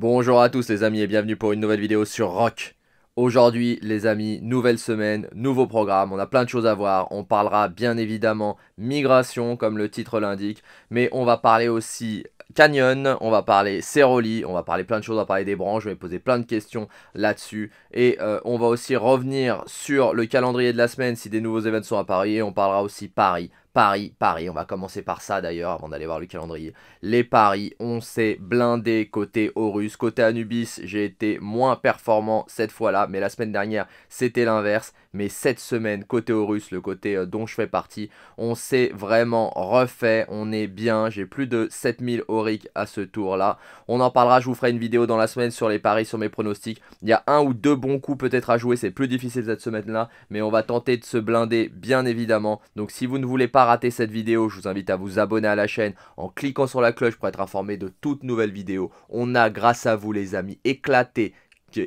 Bonjour à tous les amis et bienvenue pour une nouvelle vidéo sur Rock. Aujourd'hui les amis, nouvelle semaine, nouveau programme, on a plein de choses à voir. On parlera bien évidemment migration comme le titre l'indique, mais on va parler aussi Canyon, on va parler Ceroli, on va parler plein de choses, on va parler des branches, je vais poser plein de questions là-dessus. Et euh, on va aussi revenir sur le calendrier de la semaine si des nouveaux événements sont à Paris et on parlera aussi Paris Paris, Paris, on va commencer par ça d'ailleurs avant d'aller voir le calendrier. Les paris, on s'est blindé côté Horus, côté Anubis, j'ai été moins performant cette fois-là, mais la semaine dernière c'était l'inverse. Mais cette semaine, côté Horus, le côté euh, dont je fais partie, on s'est vraiment refait, on est bien, j'ai plus de 7000 auric à ce tour-là. On en parlera, je vous ferai une vidéo dans la semaine sur les paris, sur mes pronostics. Il y a un ou deux bons coups peut-être à jouer, c'est plus difficile cette semaine-là, mais on va tenter de se blinder bien évidemment. Donc si vous ne voulez pas rater cette vidéo, je vous invite à vous abonner à la chaîne en cliquant sur la cloche pour être informé de toutes nouvelles vidéos. On a, grâce à vous les amis, éclaté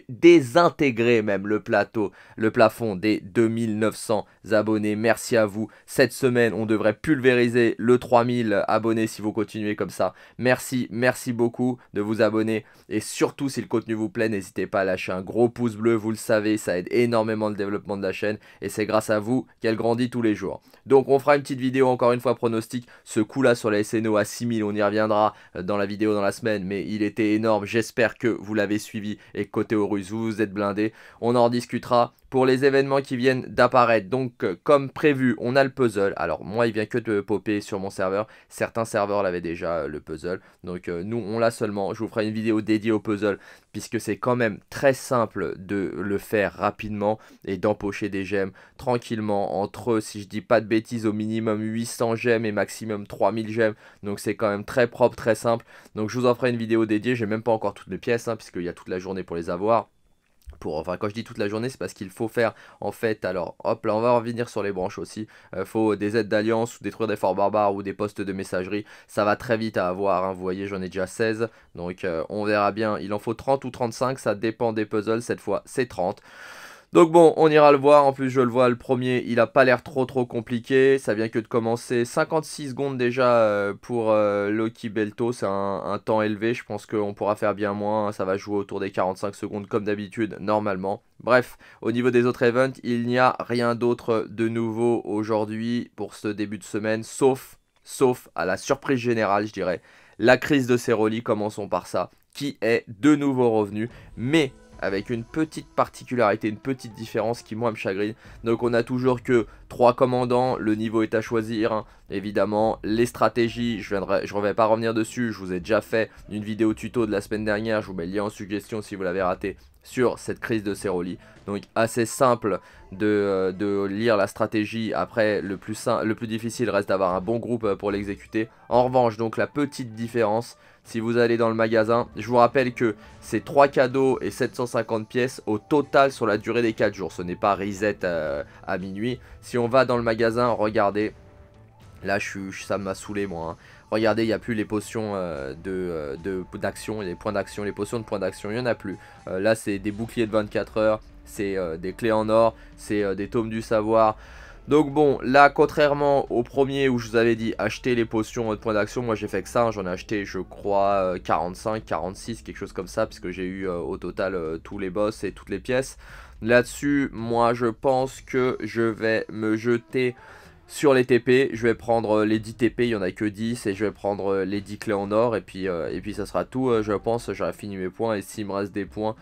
désintégrer même le plateau, le plafond des 2900 abonnés. Merci à vous. Cette semaine, on devrait pulvériser le 3000 abonnés si vous continuez comme ça. Merci, merci beaucoup de vous abonner. Et surtout, si le contenu vous plaît, n'hésitez pas à lâcher un gros pouce bleu. Vous le savez, ça aide énormément le développement de la chaîne. Et c'est grâce à vous qu'elle grandit tous les jours. Donc, on fera une petite vidéo, encore une fois, pronostic. Ce coup-là sur la SNO à 6000, on y reviendra euh, dans la vidéo dans la semaine. Mais il était énorme. J'espère que vous l'avez suivi. Et côté Théo Ruzou, vous êtes blindés, on en discutera pour les événements qui viennent d'apparaître. Donc euh, comme prévu, on a le puzzle. Alors moi, il vient que de popper sur mon serveur. Certains serveurs l'avaient déjà euh, le puzzle. Donc euh, nous, on l'a seulement. Je vous ferai une vidéo dédiée au puzzle puisque c'est quand même très simple de le faire rapidement et d'empocher des gemmes tranquillement entre, si je dis pas de bêtises, au minimum 800 gemmes et maximum 3000 gemmes. Donc c'est quand même très propre, très simple. Donc je vous en ferai une vidéo dédiée. J'ai même pas encore toutes les pièces hein, puisqu'il y a toute la journée pour les avoir. Enfin, quand je dis toute la journée, c'est parce qu'il faut faire, en fait, alors, hop, là, on va revenir sur les branches aussi. Euh, faut des aides d'alliance ou détruire des forts barbares ou des postes de messagerie. Ça va très vite à avoir, hein, vous voyez, j'en ai déjà 16. Donc, euh, on verra bien. Il en faut 30 ou 35, ça dépend des puzzles. Cette fois, c'est 30. Donc bon, on ira le voir. En plus, je le vois, le premier, il a pas l'air trop trop compliqué. Ça vient que de commencer. 56 secondes déjà euh, pour euh, Loki Belto. C'est un, un, temps élevé. Je pense qu'on pourra faire bien moins. Hein, ça va jouer autour des 45 secondes comme d'habitude, normalement. Bref, au niveau des autres events, il n'y a rien d'autre de nouveau aujourd'hui pour ce début de semaine, sauf, sauf à la surprise générale, je dirais. La crise de Ceroli, commençons par ça, qui est de nouveau revenue. Mais avec une petite particularité, une petite différence qui moi me chagrine. Donc on a toujours que 3 commandants, le niveau est à choisir, hein. évidemment, les stratégies, je ne vais pas revenir dessus, je vous ai déjà fait une vidéo tuto de la semaine dernière, je vous mets le lien en suggestion si vous l'avez raté sur cette crise de Ceroli. Donc assez simple de, euh, de, lire la stratégie, après le plus, le plus difficile reste d'avoir un bon groupe euh, pour l'exécuter. En revanche, donc la petite différence, si vous allez dans le magasin. Je vous rappelle que c'est 3 cadeaux et 750 pièces au total sur la durée des 4 jours. Ce n'est pas reset euh, à, minuit. Si on va dans le magasin, regardez. Là, je, ça m'a saoulé, moi. Hein. Regardez, il n'y a plus les potions euh, euh, de d'action, de, les points d'action, les potions de points d'action, il n'y en a plus. là, c'est des boucliers de 24 heures, c'est des clés en or, c'est des tomes du savoir, donc bon, là, contrairement au premier où je vous avais dit acheter les potions de points d'action, moi j'ai fait que ça, hein. j'en ai acheté je crois 45, euh, 46, quelque chose comme ça, puisque j'ai eu euh, au total euh, tous les boss et toutes les pièces. Là-dessus, moi je pense que je vais me jeter sur les TP, je vais prendre les 10 TP, il n'y en a que 10, et je vais prendre les 10 clés en or, et puis, et puis ça sera tout, je pense, j'aurai fini mes points, et s'il me reste des points,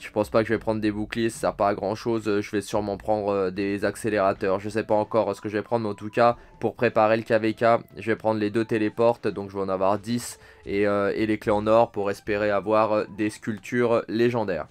je pense pas que je vais prendre des boucliers, ça sert pas à grand chose. Euh, je vais sûrement prendre euh, des accélérateurs. Je sais pas encore euh, ce que je vais prendre, mais en tout cas, pour préparer le KVK, je vais prendre les deux téléportes. Donc je vais en avoir 10 et, les clés en or pour espérer avoir des sculptures légendaires.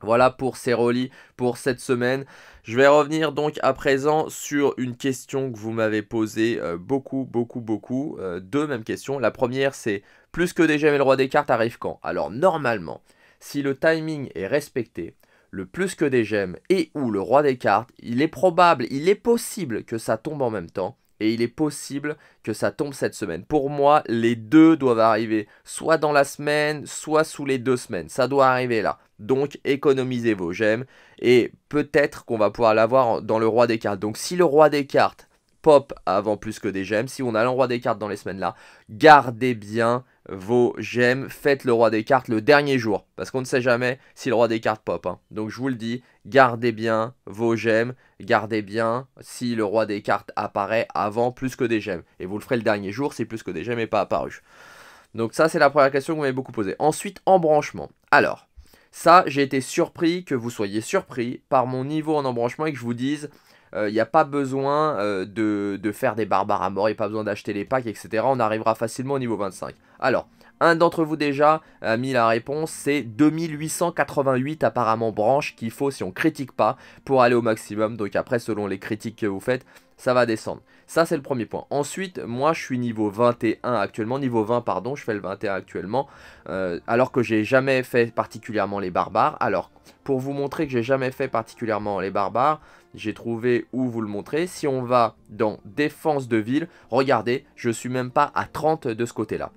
Voilà pour ces relis pour cette semaine. Je vais revenir donc à présent sur une question que vous m'avez posée beaucoup, beaucoup, beaucoup. deux mêmes questions. La première c'est plus que déjà mais le roi des cartes arrive quand Alors normalement, si le timing est respecté, le plus que des gemmes et ou le roi des cartes, il est probable, il est possible que ça tombe en même temps et il est possible que ça tombe cette semaine. Pour moi, les deux doivent arriver soit dans la semaine, soit sous les deux semaines. Ça doit arriver là. Donc économisez vos gemmes et peut-être qu'on va pouvoir l'avoir dans le roi des cartes. Donc si le roi des cartes pop avant plus que des gemmes, si on a le roi des cartes dans les semaines là, gardez bien vos gemmes, faites le roi des cartes le dernier jour, parce qu'on ne sait jamais si le roi des cartes pop. Hein. Donc je vous le dis, gardez bien vos gemmes, gardez bien si le roi des cartes apparaît avant plus que des gemmes. Et vous le ferez le dernier jour si plus que des gemmes n'est pas apparu. Donc ça c'est la première question que vous m'avez beaucoup posée. Ensuite, embranchement. Alors, ça j'ai été surpris que vous soyez surpris par mon niveau en embranchement et que je vous dise il euh, n'y a pas besoin euh, de, faire des barbares à mort, il n'y a pas besoin d'acheter les packs, etc. On arrivera facilement au niveau 25. Alors, un d'entre vous déjà a mis la réponse, c'est 2888 apparemment branches qu'il faut si on critique pas pour aller au maximum. Donc après, selon les critiques que vous faites, ça va descendre. Ça, c'est le premier point. Ensuite, moi, je suis niveau 21 actuellement, niveau 20, pardon, je fais le 21 actuellement, euh, alors que j'ai jamais fait particulièrement les barbares. Alors, pour vous montrer que j'ai jamais fait particulièrement les barbares, j'ai trouvé où vous le montrer. Si on va dans défense de ville, regardez, je suis même pas à 30 de ce côté-là.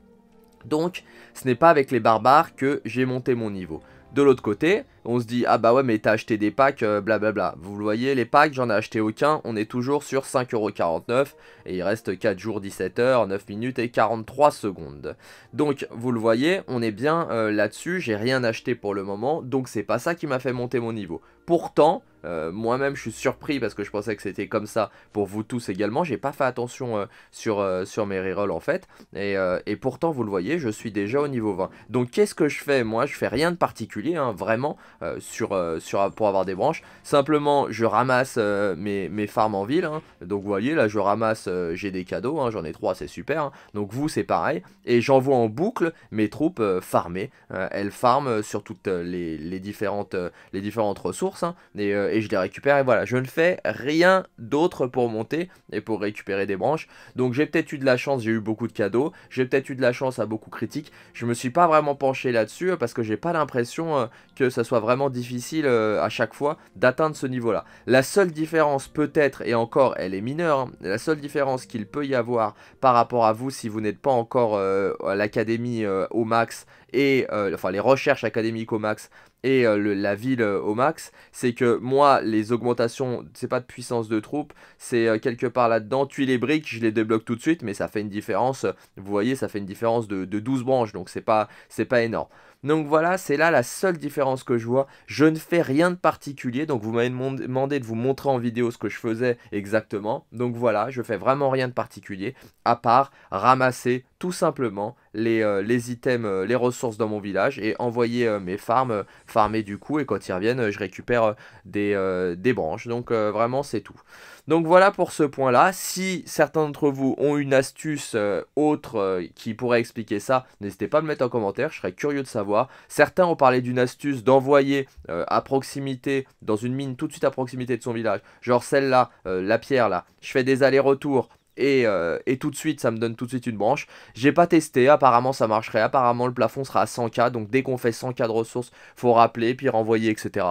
Donc, ce n'est pas avec les barbares que j'ai monté mon niveau. De l'autre côté, on se dit ah bah ouais mais t'as acheté des packs blablabla. Euh, vous le voyez les packs j'en ai acheté aucun, on est toujours sur 5,49€ et il reste 4 jours 17h, 9 minutes et 43 secondes. Donc vous le voyez on est bien euh, là-dessus, j'ai rien acheté pour le moment donc c'est pas ça qui m'a fait monter mon niveau. Pourtant, euh, moi-même je suis surpris parce que je pensais que c'était comme ça pour vous tous également, j'ai pas fait attention sur, sur mes rerolls en fait, et, pourtant vous le voyez, je suis déjà au niveau 20. Donc qu'est-ce que je fais Moi je fais rien de particulier, hein, vraiment, euh, sur, euh, sur, pour avoir des branches. Simplement, je ramasse euh, mes, mes, farms en ville. Hein. Donc vous voyez, là, je ramasse, j'ai des cadeaux, hein. j'en ai trois, c'est super. Hein. Donc vous, c'est pareil. Et j'envoie en boucle mes troupes farmées. elles farment sur toutes les, différentes, les différentes ressources. Et, je les récupère. Et voilà, je ne fais rien d'autre pour monter et pour récupérer des branches. Donc j'ai peut-être eu de la chance, j'ai eu beaucoup de cadeaux, j'ai peut-être eu de la chance à beaucoup critiques Je me suis pas vraiment penché là-dessus parce que j'ai pas l'impression que ça soit vraiment difficile euh, à chaque fois d'atteindre ce niveau-là. La seule différence peut-être, et encore elle est mineure, hein, la seule différence qu'il peut y avoir par rapport à vous si vous n'êtes pas encore euh, à l'académie euh, au max et enfin les recherches académiques au max et euh, la ville euh, au max, c'est que moi, les augmentations, c'est pas de puissance de troupes, c'est euh, quelque part là-dedans. tu les briques, je les débloque tout de suite, mais ça fait une différence, vous voyez, ça fait une différence de, 12 branches, donc c'est pas, pas énorme. Donc voilà, c'est là la seule différence que je vois. Je ne fais rien de particulier, donc vous m'avez demandé de vous montrer en vidéo ce que je faisais exactement. Donc voilà, je fais vraiment rien de particulier, à part ramasser tout simplement les, euh, les items, euh, les ressources dans mon village et envoyer euh, mes farms, farmer du coup et quand ils reviennent je récupère des, des, branches donc vraiment c'est tout. Donc voilà pour ce point là, si certains d'entre vous ont une astuce autre qui pourrait expliquer ça, n'hésitez pas à me mettre en commentaire, je serais curieux de savoir. Certains ont parlé d'une astuce d'envoyer à proximité, dans une mine tout de suite à proximité de son village, genre celle là, la pierre là, je fais des allers-retours euh, et, tout de suite ça me donne tout de suite une branche. J'ai pas testé, apparemment ça marcherait, apparemment le plafond sera à 100k, donc dès qu'on fait 100k de ressources, faut rappeler, puis renvoyer, etc.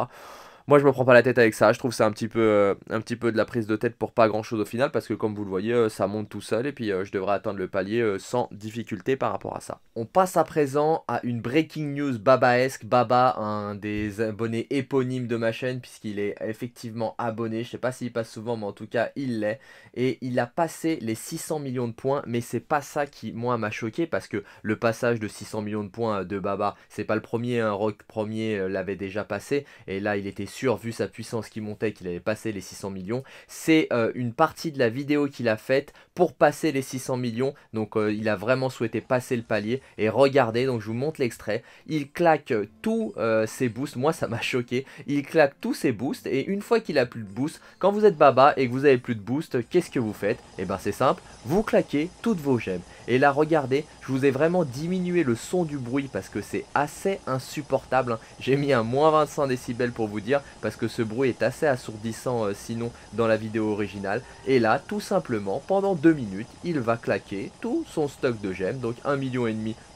Moi, je me prends pas la tête avec ça. Je trouve c'est un petit peu, euh, un petit peu de la prise de tête pour pas grand chose au final, parce que comme vous le voyez, euh, ça monte tout seul et puis euh, je devrais atteindre le palier sans difficulté par rapport à ça. On passe à présent à une breaking news babaesque. Baba, un des abonnés éponymes de ma chaîne, puisqu'il est effectivement abonné. Je sais pas s'il passe souvent, mais en tout cas, il l'est. Et il a passé les 600 millions de points, mais c'est pas ça qui, moi, m'a choqué, parce que le passage de 600 millions de points de Baba, c'est pas le premier. un hein. Rock premier l'avait déjà passé, et là, il était sûr, vu sa puissance qui montait, qu'il avait passé les 600 millions. C'est euh, une partie de la vidéo qu'il a faite pour passer les 600 millions. Donc euh, il a vraiment souhaité passer le palier. Et regardez, donc je vous montre l'extrait. Il claque tous euh, ses boosts. Moi, ça m'a choqué. Il claque tous ses boosts. Et une fois qu'il a plus de boosts, quand vous êtes baba et que vous avez plus de boosts, qu'est-ce que vous faites Et eh ben c'est simple, vous claquez toutes vos gemmes. Et là, regardez, je vous ai vraiment diminué le son du bruit parce que c'est assez insupportable. Hein. J'ai mis un moins 25 décibels pour vous dire parce que ce bruit est assez assourdissant euh, sinon dans la vidéo originale. Et là, tout simplement, pendant 2 minutes, il va claquer tout son stock de gemmes, donc 1,5 million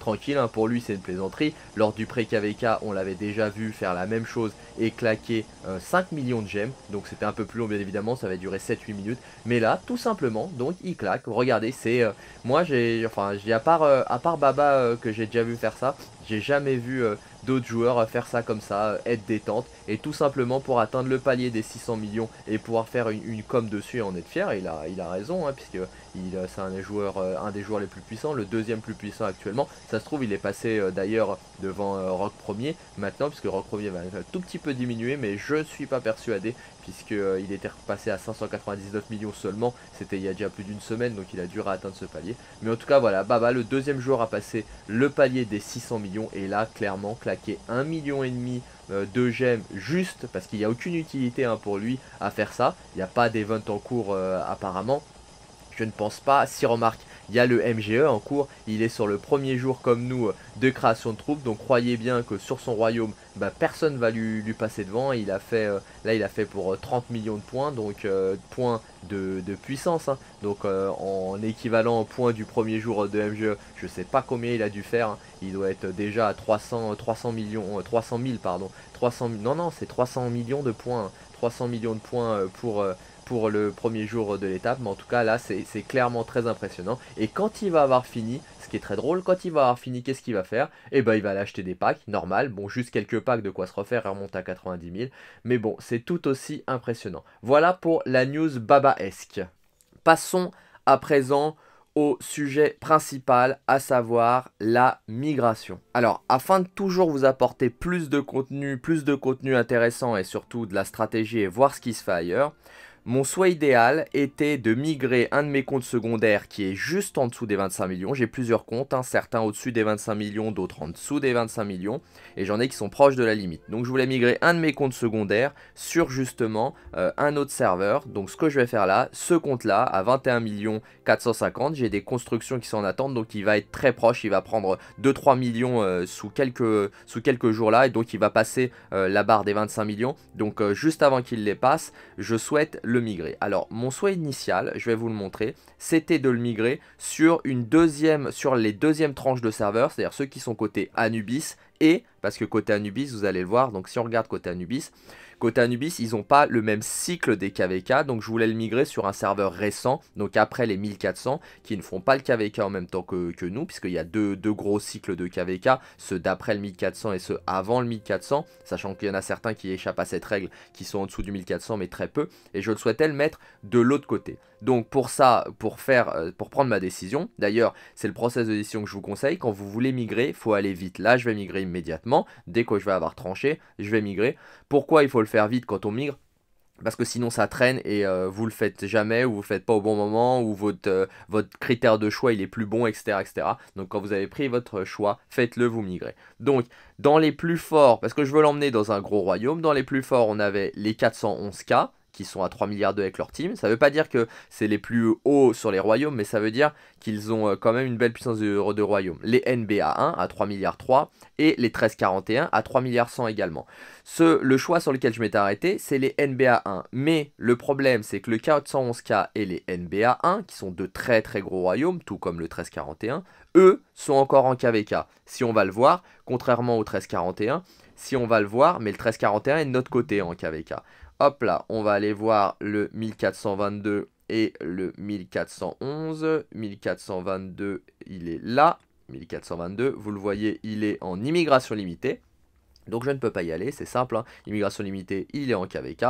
Tranquille, hein. pour lui c'est une plaisanterie. Lors du pré-KVK, on l'avait déjà vu faire la même chose et claquer 5 euh, millions de gemmes. Donc c'était un peu plus long bien évidemment, ça avait duré 7-8 minutes. Mais là, tout simplement, donc il claque. Regardez, c'est... Euh, moi j'ai... Enfin, j'ai à, part euh, à part Baba que j'ai déjà vu faire ça, j'ai jamais vu d'autres joueurs faire ça comme ça, être détente, et tout simplement pour atteindre le palier des 600 millions et pouvoir faire une, com dessus et en être fier, il a, il a raison, hein, puisque euh, c'est un, des joueurs, euh, un des joueurs les plus puissants, le deuxième plus puissant actuellement. Ça se trouve, il est passé euh, d'ailleurs devant Rock Premier maintenant, puisque Rock Premier va un tout petit peu diminuer, mais je ne suis pas persuadé, puisqu'il était passé à 599 millions seulement. C'était il y a déjà plus d'une semaine, donc il a dû atteindre ce palier. Mais en tout cas, voilà, Baba, le deuxième joueur a passé le palier des 600 millions, et là, clairement, claqué 1,5 million et demi de gemmes juste parce qu'il n'y a aucune utilité hein, pour lui à faire ça. Il n'y a pas d'event en cours apparemment. Je ne pense pas. Si remarque, il y a le MGE en cours. Il est sur le premier jour comme nous euh, de création de troupes. Donc croyez bien que sur son royaume, bah, personne va lui, passer devant. Il a fait, euh, là, il a fait pour 30 euh, millions de points, donc points de, puissance. Hein. Donc en équivalent points du premier jour de MGE, je sais pas combien il a dû faire. Hein. Il doit être déjà à 300, 300 millions, 300 000 pardon, 300 non non c'est 300 millions de points. 300 hein. millions de points pour pour le premier jour de l'étape, mais en tout cas là c'est clairement très impressionnant. Et quand il va avoir fini, ce qui est très drôle, quand il va avoir fini, qu'est-ce qu'il va faire Eh ben il va l'acheter des packs, normal, bon juste quelques packs de quoi se refaire, remonte à 90 000, mais bon c'est tout aussi impressionnant. Voilà pour la news babaesque. Passons à présent au sujet principal, à savoir la migration. Alors, afin de toujours vous apporter plus de contenu, plus de contenu intéressant et surtout de la stratégie et voir ce qui se fait ailleurs, mon souhait idéal était de migrer un de mes comptes secondaires qui est juste en dessous des 25 millions. J'ai plusieurs comptes, hein, certains au-dessus des 25 millions, d'autres en dessous des 25 millions. Et j'en ai qui sont proches de la limite. Donc je voulais migrer un de mes comptes secondaires sur justement euh, un autre serveur. Donc ce que je vais faire là, ce compte-là, à 21 millions 450, j'ai des constructions qui s'en attendent. Donc il va être très proche, il va prendre 2-3 millions euh, sous, quelques, sous quelques jours là. Et donc il va passer euh, la barre des 25 millions. Donc juste avant qu'il les passe, je souhaite le migrer. Alors mon souhait initial, je vais vous le montrer, c'était de le migrer sur une deuxième, sur les deuxièmes tranches de serveurs, c'est-à-dire ceux qui sont côté Anubis et parce que côté Anubis, vous allez le voir, donc si on regarde côté Anubis, Côté Anubis, ils n'ont pas le même cycle des KVK, donc je voulais le migrer sur un serveur récent, donc après les 1400, qui ne font pas le KVK en même temps que, nous, puisqu'il y a deux, deux, gros cycles de KVK, ceux d'après le 1400 et ceux avant le 1400, sachant qu'il y en a certains qui échappent à cette règle, qui sont en dessous du 1400, mais très peu, et je le souhaitais le mettre de l'autre côté. Donc pour ça, pour faire, euh, pour prendre ma décision, d'ailleurs c'est le process de décision que je vous conseille, quand vous voulez migrer, faut aller vite. Là je vais migrer immédiatement, dès que je vais avoir tranché, je vais migrer. Pourquoi il faut le faire vite quand on migre parce que sinon ça traîne et euh, vous le faites jamais ou vous le faites pas au bon moment ou votre, euh, votre critère de choix il est plus bon etc etc donc quand vous avez pris votre choix faites-le vous migrez donc dans les plus forts parce que je veux l'emmener dans un gros royaume dans les plus forts on avait les 411k qui sont à 3 milliards 2 avec leur team. Ça ne veut pas dire que c'est les plus hauts sur les royaumes, mais ça veut dire qu'ils ont euh, quand même une belle puissance de, de Les NBA1 à 3 milliards 3 et les 1341 à 3 milliards 100 également. Ce, le choix sur lequel je m'étais arrêté, c'est les NBA1. Mais le problème, c'est que le k 111 k et les NBA1, qui sont de très très gros royaumes, tout comme le 1341, eux sont encore en KVK. Si on va le voir, contrairement au 1341, si on va le voir, mais le 1341 est de notre côté en KVK. Hop là, on va aller voir le 1422 et le 1411. 1422, il est là. 1422, vous le voyez, il est en immigration limitée. Donc je ne peux pas y aller, c'est simple. Hein. Immigration limitée, il est en KVK.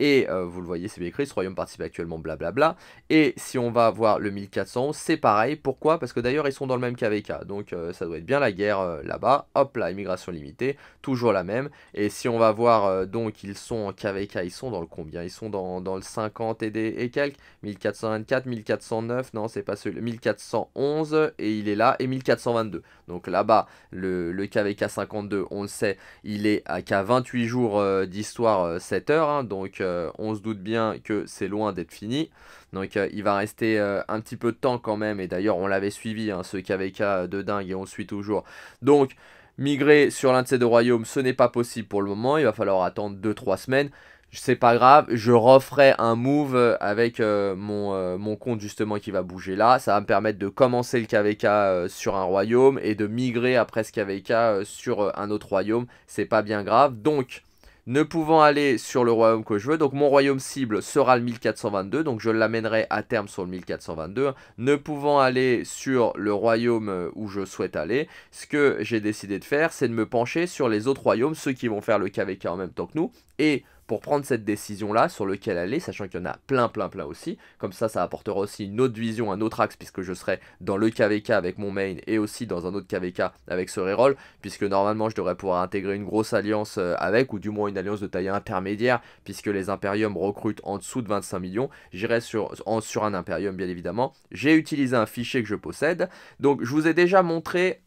Et euh, vous le voyez, c'est bien écrit, ce royaume participe actuellement, blablabla. Bla Et si on va voir le 1411, c'est pareil. Pourquoi Parce que d'ailleurs, ils sont dans le même KVK. Donc euh, ça doit être bien la guerre euh, là-bas. Hop là, immigration limitée, toujours la même. Et si on va voir, donc ils sont en KVK, ils sont dans le combien Ils sont dans, le 50 et, des, et quelques 1424, 1409, non, c'est pas celui 1411, et il est là, et 1422. Donc là-bas, le, KVK 52, on le sait, il est à k 28 jours d'histoire, 7 heures. Hein. donc euh, on se doute bien que c'est loin d'être fini. Donc euh, il va rester euh, un petit peu de temps quand même. Et d'ailleurs, on l'avait suivi, hein, ce KVK de dingue, et on suit toujours. Donc, migrer sur l'un de ces deux royaumes, ce n'est pas possible pour le moment. Il va falloir attendre 2-3 semaines. C'est pas grave, je referai un move avec mon, mon, compte justement qui va bouger là. Ça va me permettre de commencer le KVK sur un royaume et de migrer après ce KVK sur un autre royaume. C'est pas bien grave. Donc, ne pouvant aller sur le royaume que je veux. Donc mon royaume cible sera le 1422, donc je l'amènerai à terme sur le 1422. Ne pouvant aller sur le royaume euh, où je souhaite aller, ce que j'ai décidé de faire, c'est de me pencher sur les autres royaumes, ceux qui vont faire le KVK en même temps que nous, et pour prendre cette décision-là sur lequel aller, sachant qu'il y en a plein, plein, plein aussi. Comme ça, ça apportera aussi une autre vision, un autre axe, puisque je serai dans le KVK avec mon main et aussi dans un autre KVK avec ce reroll, puisque normalement je devrais pouvoir intégrer une grosse alliance euh, avec, ou du moins une alliance de taille intermédiaire, puisque les Imperiums recrutent en dessous de 25 millions. J'irai sur, sur un Imperium, bien évidemment. J'ai utilisé un fichier que je possède. Donc, je vous ai déjà montré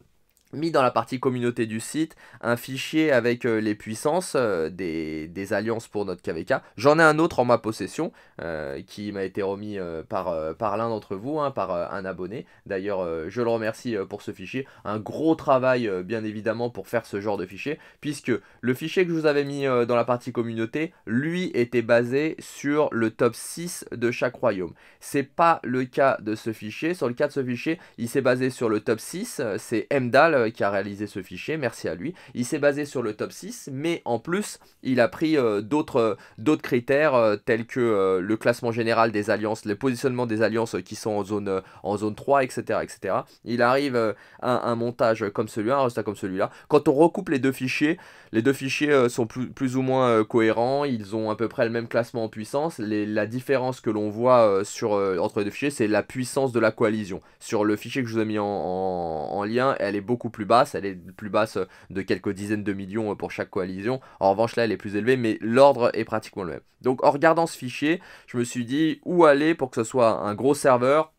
mis dans la partie communauté du site un fichier avec euh, les puissances euh, des, alliances pour notre KVK. J'en ai un autre en ma possession euh, qui m'a été remis par, par l'un d'entre vous, hein, par un abonné. D'ailleurs, je le remercie pour ce fichier. Un gros travail, bien évidemment, pour faire ce genre de fichier, puisque le fichier que je vous avais mis dans la partie communauté, lui, était basé sur le top 6 de chaque royaume. C'est pas le cas de ce fichier. Sur le cas de ce fichier, il s'est basé sur le top 6, c'est Mdal euh, qui a réalisé ce fichier, merci à lui. Il s'est basé sur le top 6, mais en plus, il a pris euh, d'autres euh, d'autres critères tels que le classement général des alliances, le positionnement des alliances qui sont en zone, en zone 3, etc. etc. Il arrive à un, montage comme celui-là, un résultat comme celui-là. Quand on recoupe les deux fichiers, les deux fichiers sont plus, ou moins cohérents, ils ont à peu près le même classement en puissance. la différence que l'on voit sur, entre les deux fichiers, c'est la puissance de la coalition. Sur le fichier que je vous ai mis en, en lien, elle est beaucoup plus basse. Elle est plus basse euh, de quelques dizaines de millions euh, pour chaque coalition. En revanche, là, elle est plus élevée, mais l'ordre est pratiquement le même. Donc, en regardant ce fichier, je me suis dit où aller pour que ce soit un gros serveur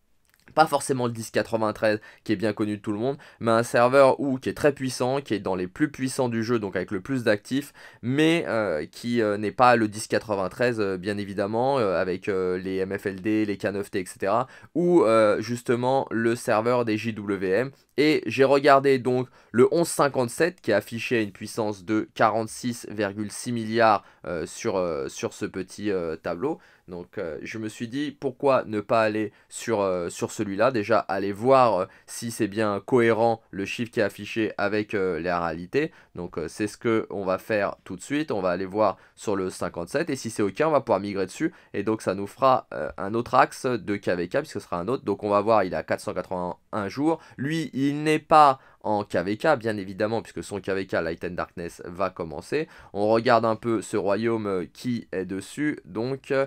pas forcément le 1093 qui est bien connu de tout le monde, mais un serveur où, qui est très puissant, qui est dans les plus puissants du jeu, donc avec le plus d'actifs, mais euh, qui euh, n'est pas le 1093 euh, bien évidemment, avec les MFLD, les K9T, etc. Ou justement le serveur des JWM. Et j'ai regardé donc le 1157 qui affiché à une puissance de 46,6 milliards sur, sur ce petit tableau. Donc euh, je me suis dit pourquoi ne pas aller sur, euh, celui-là Déjà aller voir euh, si c'est bien cohérent le chiffre qui est affiché avec la réalité. Donc c'est ce qu'on va faire tout de suite. On va aller voir sur le 57 et si c'est OK on va pouvoir migrer dessus et donc ça nous fera un autre axe de KVK puisque ce sera un autre. Donc on va voir il a 481 jours. Lui il n'est pas en KVK, bien évidemment, puisque son KVK, Light and Darkness, va commencer. On regarde un peu ce royaume euh, qui est dessus, donc... Euh,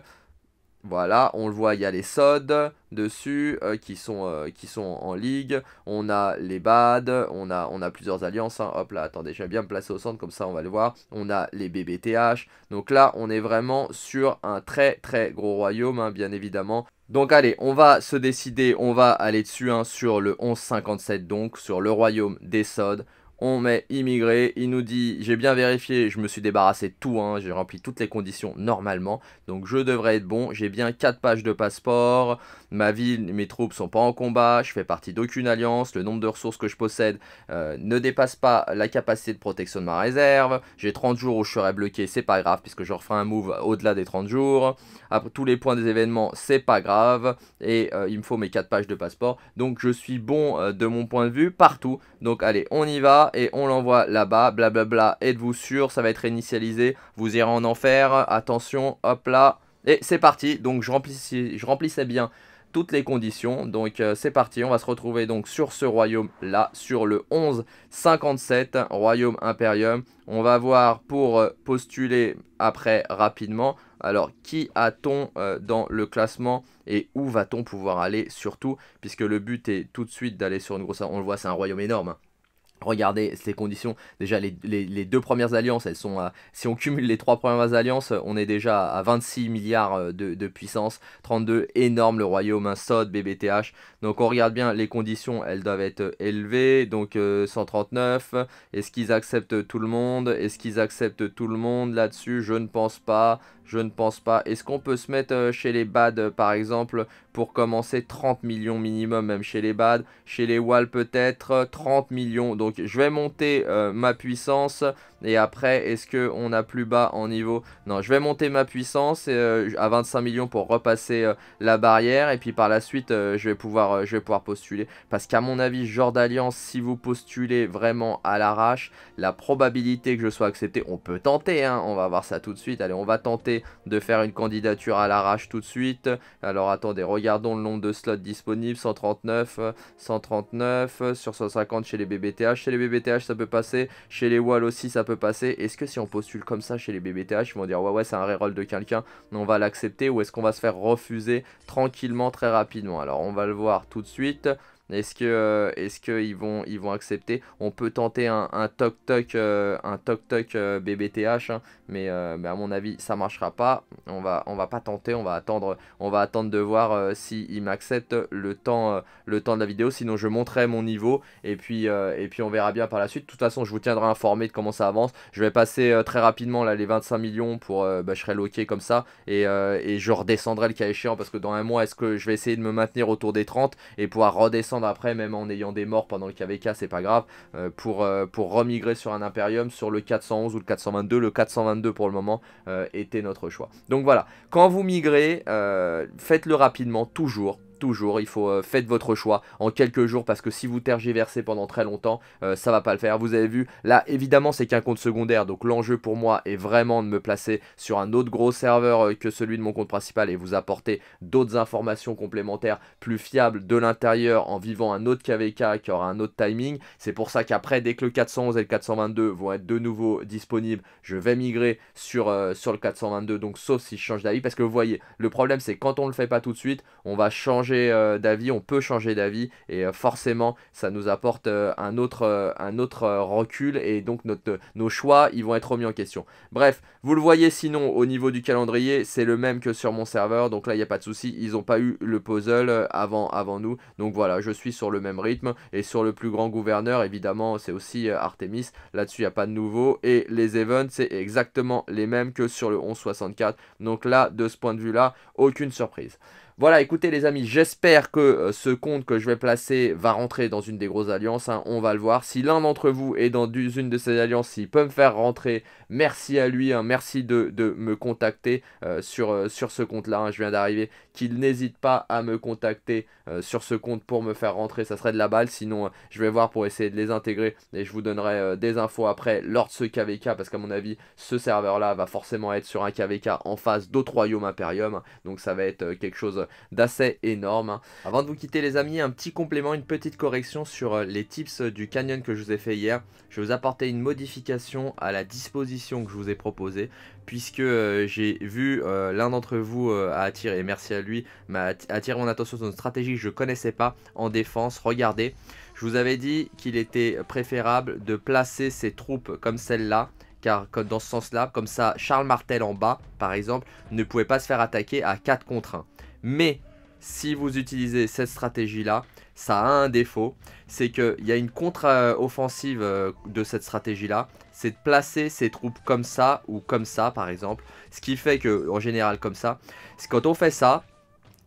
voilà, on le voit, il y a les Sod dessus euh, qui, sont, qui sont en ligue. On a les Bad, on a, on a plusieurs alliances. Hein. Hop là, attendez, j'aime bien me placer au centre, comme ça on va le voir. On a les BBTH. Donc là, on est vraiment sur un très très gros royaume, hein, bien évidemment. Donc allez, on va se décider, on va aller dessus hein, sur le 1157 donc, sur le royaume des Sodes, On met immigré, il nous dit, j'ai bien vérifié, je me suis débarrassé de tout, hein, j'ai rempli toutes les conditions normalement, donc je devrais être bon, j'ai bien 4 pages de passeport, ma ville, mes troupes sont pas en combat, je fais partie d'aucune alliance, le nombre de ressources que je possède euh, ne dépasse pas la capacité de protection de ma réserve, j'ai 30 jours où je serai bloqué, c'est pas grave puisque je refais un move au-delà des 30 jours, après tous les points des événements, c'est pas grave, et euh, il me faut mes 4 pages de passeport, donc je suis bon euh, de mon point de vue partout, donc allez, on y va, et on l'envoie là-bas, blablabla, êtes-vous sûr, ça va être réinitialisé, vous irez en enfer, attention, hop là, et c'est parti, donc je remplissais, je remplissais bien toutes les conditions. Donc euh, c'est parti, on va se retrouver donc sur ce royaume là, sur le 1157, royaume impérium. On va voir pour euh, postuler après rapidement. Alors qui a-t-on euh, dans le classement et où va-t-on pouvoir aller surtout Puisque le but est tout de suite d'aller sur une grosse... On le voit, c'est un royaume énorme. Regardez ces conditions. Déjà, les, deux premières alliances, elles sont. À, si on cumule les trois premières alliances, on est déjà à 26 milliards euh, de, puissance. 32, énorme le royaume, un SOD, BBTH. Donc, on regarde bien les conditions, elles doivent être euh, élevées. Donc, 139. Euh, Est-ce qu'ils acceptent tout le monde Est-ce qu'ils acceptent tout le monde là-dessus Je ne pense pas. Je ne pense pas. Est-ce qu'on peut se mettre euh, chez les Bad, euh, par exemple, pour commencer 30 millions minimum, même chez les Bad Chez les Wall, peut-être 30 euh, millions. Donc, je vais monter ma puissance. Et après, est-ce qu'on a plus bas en niveau Non, je vais monter ma puissance euh, à 25 millions pour repasser euh, la barrière. Et puis par la suite, euh, je, vais pouvoir, je vais pouvoir postuler. Parce qu'à mon avis, genre d'alliance, si vous postulez vraiment à l'arrache, la probabilité que je sois accepté, on peut tenter. Hein. on va voir ça tout de suite. Allez, on va tenter de faire une candidature à l'arrache tout de suite. Alors attendez, regardons le nombre de slots disponibles. 139, 139, sur 150 chez les BBTH. Chez les BBTH, ça peut passer. Chez les Wall aussi, ça peut peut passer Est-ce que si on postule comme ça chez les BBTH, ils vont dire ouais ouais c'est un reroll de quelqu'un, on va l'accepter ou est-ce qu'on va se faire refuser tranquillement très rapidement Alors on va le voir tout de suite. Est-ce que euh, est-ce qu'ils vont ils vont accepter On peut tenter un, toc toc euh, un toc BBTH, euh, hein, mais, à mon avis ça marchera pas. On va on va pas tenter, on va attendre on va attendre de voir s'ils m'acceptent le temps le temps de la vidéo. Sinon je montrerai mon niveau et puis et puis on verra bien par la suite. De toute façon je vous tiendrai informé de comment ça avance. Je vais passer très rapidement là les 25 millions pour bah, je serai loqué comme ça et, et je redescendrai le cas échéant parce que dans un mois est-ce que je vais essayer de me maintenir autour des 30 et pouvoir redescendre après, même en ayant des morts pendant le KVK, c'est pas grave, euh, pour, euh, pour remigrer sur un Imperium, sur le 411 ou le 422. Le 422 pour le moment euh, était notre choix. Donc voilà, quand vous migrez, faites-le rapidement, toujours, toujours, il faut faire euh, faites votre choix en quelques jours parce que si vous tergiversez pendant très longtemps, euh, ça va pas le faire. Vous avez vu, là évidemment c'est qu'un compte secondaire, donc l'enjeu pour moi est vraiment de me placer sur un autre gros serveur euh, que celui de mon compte principal et vous apporter d'autres informations complémentaires plus fiables de l'intérieur en vivant un autre KVK qui aura un autre timing. C'est pour ça qu'après, dès que le 411 et le 422 vont être de nouveau disponibles, je vais migrer sur, sur le 422, donc sauf si je change d'avis parce que vous voyez, le problème c'est quand on le fait pas tout de suite, on va changer euh, d'avis, on peut changer d'avis et euh, forcément ça nous apporte euh, un autre, un autre recul et donc notre, nos choix ils vont être remis en question. Bref, vous le voyez sinon au niveau du calendrier c'est le même que sur mon serveur donc là il n'y a pas de souci, ils n'ont pas eu le puzzle avant, avant nous donc voilà je suis sur le même rythme et sur le plus grand gouverneur évidemment c'est aussi Artemis là-dessus il n'y a pas de nouveau et les events c'est exactement les mêmes que sur le 1164 donc là de ce point de vue là aucune surprise. Voilà, écoutez les amis, j'espère que euh, ce compte que je vais placer va rentrer dans une des grosses alliances, hein. on va le voir. Si l'un d'entre vous est dans une de ces alliances, s'il peut me faire rentrer, merci à lui, hein. merci de, me contacter euh, euh, sur, ce compte-là, hein. je viens d'arriver, qu'il n'hésite pas à me contacter sur ce compte pour me faire rentrer, ça serait de la balle, sinon je vais voir pour essayer de les intégrer et je vous donnerai des infos après lors de ce KVK, parce qu'à mon avis, ce serveur-là va forcément être sur un KVK en face d'autres royaumes Imperium, donc ça va être quelque chose d'assez énorme. Hein. Avant de vous quitter les amis, un petit complément, une petite correction sur euh, les tips euh, du canyon que je vous ai fait hier. Je vais vous apporter une modification à la disposition que je vous ai proposée puisque euh, j'ai vu l'un d'entre vous Attirer, merci à lui, m'a attiré mon attention sur une stratégie que je ne connaissais pas en défense. Regardez, je vous avais dit qu'il était préférable de placer ses troupes comme celle-là car dans ce sens-là, comme ça, Charles Martel en bas, par exemple, ne pouvait pas se faire attaquer à 4 contre 1. Mais si vous utilisez cette stratégie-là, ça a un défaut, c'est qu'il y a une contre-offensive euh, de cette stratégie-là, c'est de placer ses troupes comme ça ou comme ça par exemple, ce qui fait que, en général comme ça, quand on fait ça,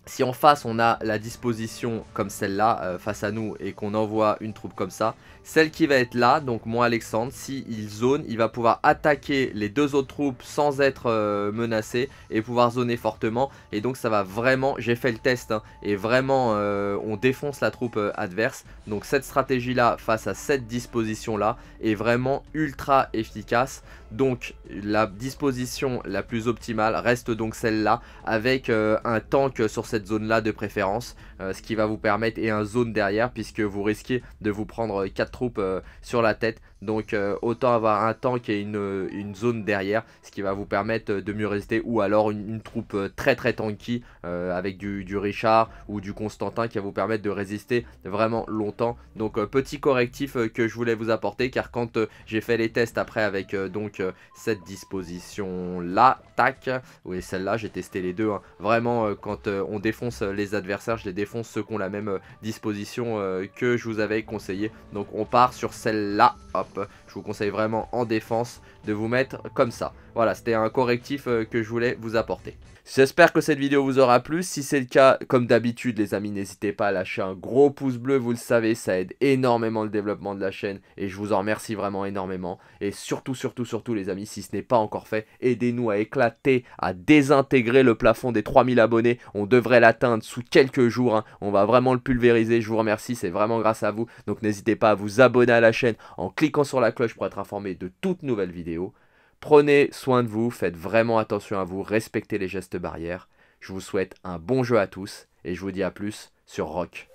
si en face on a la disposition comme celle-là euh, face à nous et qu'on envoie une troupe comme ça, celle qui va être là, donc moi Alexandre, s'il il zone, il va pouvoir attaquer les deux autres troupes sans être euh, menacé et pouvoir zoner fortement. Et donc ça va vraiment, j'ai fait le test, hein, et vraiment euh, on défonce la troupe euh, adverse. Donc cette stratégie là face à cette disposition là est vraiment ultra efficace. Donc la disposition la plus optimale reste donc celle-là avec un tank sur cette zone là de préférence. ce qui va vous permettre et un zone derrière puisque vous risquez de vous prendre troupe euh, sur la tête. Donc euh, autant avoir un tank et euh, une, zone derrière, ce qui va vous permettre de mieux résister. Ou alors une, troupe très très tanky avec du, du, Richard ou du Constantin qui va vous permettre de résister vraiment longtemps. Donc petit correctif que je voulais vous apporter car quand j'ai fait les tests après avec donc cette disposition là, tac, oui celle-là j'ai testé les deux. Hein. Vraiment quand on défonce les adversaires, je les défonce ceux qui ont la même disposition que je vous avais conseillé. Donc on on part sur celle-là. Hop, je vous conseille vraiment en défense de vous mettre comme ça. Voilà, c'était un correctif euh, que je voulais vous apporter. J'espère que cette vidéo vous aura plu. Si c'est le cas, comme d'habitude, les amis, n'hésitez pas à lâcher un gros pouce bleu. Vous le savez, ça aide énormément le développement de la chaîne. Et je vous en remercie vraiment énormément. Et surtout, surtout, surtout, les amis, si ce n'est pas encore fait, aidez-nous à éclater, à désintégrer le plafond des 3000 abonnés. On devrait l'atteindre sous quelques jours. Hein. On va vraiment le pulvériser. Je vous remercie. C'est vraiment grâce à vous. Donc, n'hésitez pas à vous abonner à la chaîne en cliquant sur la cloche pour être informé de toutes nouvelles vidéos. Prenez soin de vous, faites vraiment attention à vous, respectez les gestes barrières. Je vous souhaite un bon jeu à tous et je vous dis à plus sur Rock.